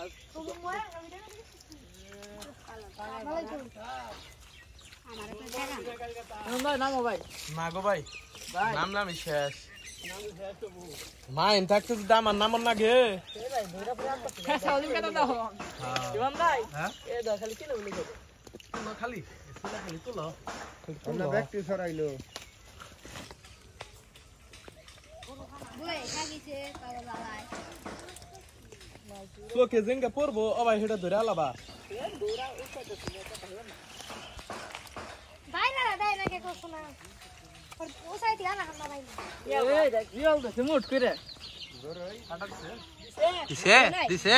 মাগো ভাই নাম নামই শেষ মা এম থাকতে যদি আমার নাম না গে খালি ব্যক্তি হ্যাঁ। সরাইলো বই খাগিছে পাগল বালাই চোখে জেঙ্গা পড়বো অবাই হেটা ধরে আলাবা কিসে দিছে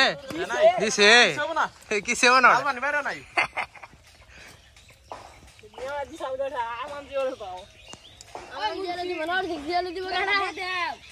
দিছে কিসে না আমার জীবনে পাও আমার জীবনে জীবন আর জীবনে দিব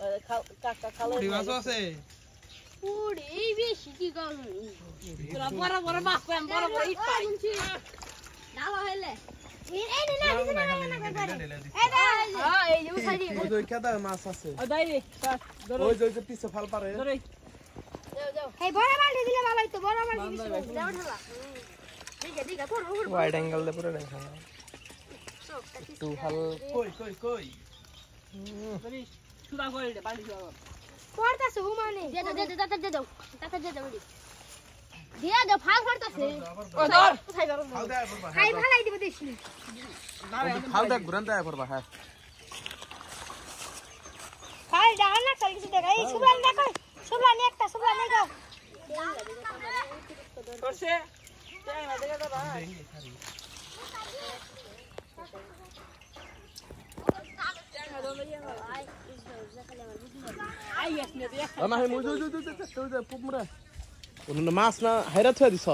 কাকা খালে পুরি মাছ আছে একটু হাল কই কই কই সুদা করে খাই ভালাই কিছু দেখা এই সুবলান দেখো সুবলান ভাই মাছ না হাইরা থুয়া দিছ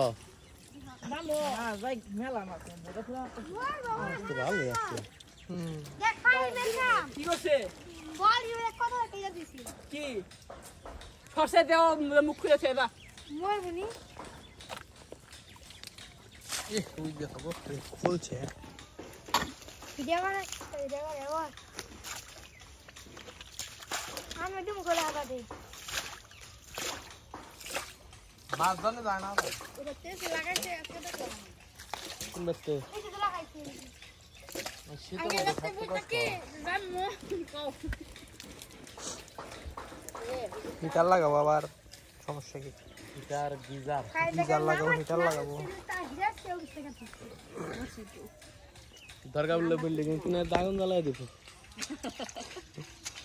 মুখ খুলে ফেবা খুলছে একদম গোলা বাদে মাছ ধরে যায় ওটা তেল লাগাইছে আজকে দেখো কোন লাগাইছে শীত হবে থাকতে কষ্ট মো দরকার বললে বললে কিন্তু দাগুন জ্বালায় দিব